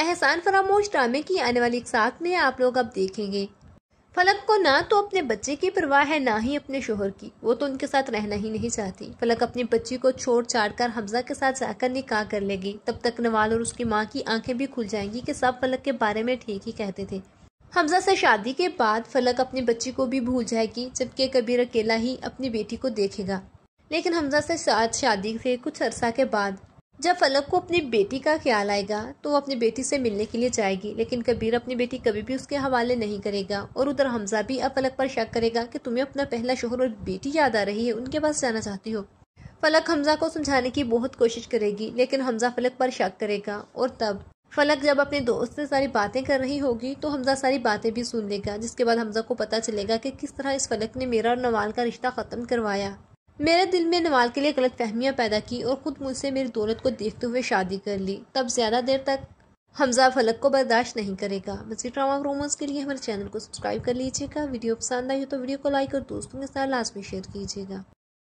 एहसान फरामोश ड्रामे की आने वाली एक साथ में आप लोग अब देखेंगे फलक को ना तो अपने बच्चे की परवाह है ना ही अपने शोहर की वो तो उनके साथ रहना ही नहीं चाहती फलक अपनी बच्ची को छोड़ छाड़ कर हमजा के साथ जाकर निकाह कर लेगी तब तक नवाल और उसकी माँ की आंखें भी खुल जाएंगी कि सब फलक के बारे में ठीक ही कहते थे हमजा से शादी के बाद फलक अपनी बच्ची को भी भूल जाएगी जबकि कबीर अकेला ही अपनी बेटी को देखेगा लेकिन हमजा से शादी से कुछ अरसा के बाद जब फलक को अपनी बेटी का ख्याल आएगा तो वो अपनी बेटी से मिलने के लिए जाएगी लेकिन कबीर अपनी बेटी कभी भी उसके हवाले नहीं करेगा और उधर हमजा भी अब फलक पर शक करेगा कि तुम्हें अपना पहला शोहर और बेटी याद आ रही है उनके पास जाना चाहती हो फलक हमजा को समझाने की बहुत कोशिश करेगी लेकिन हमजा फलक पर शक करेगा और तब फलक जब अपने दोस्त से सारी बातें कर रही होगी तो हमजा सारी बातें भी सुन लेगा जिसके बाद हमजा को पता चलेगा कि किस तरह इस फलक ने मेरा और नवाल का रिश्ता ख़त्म करवाया मेरे दिल में नवाल के लिए गलत फहमियाँ पैदा की और ख़ुद मुझसे मेरी दौलत को देखते हुए शादी कर ली तब ज़्यादा देर तक हमजा फलक को बर्दाश्त नहीं करेगा मजीद ड्रामा रोमोज के लिए हमारे चैनल को सब्सक्राइब कर लीजिएगा वीडियो पसंद आई हो तो वीडियो को लाइक और दोस्तों के साथ लाजमी शेयर कीजिएगा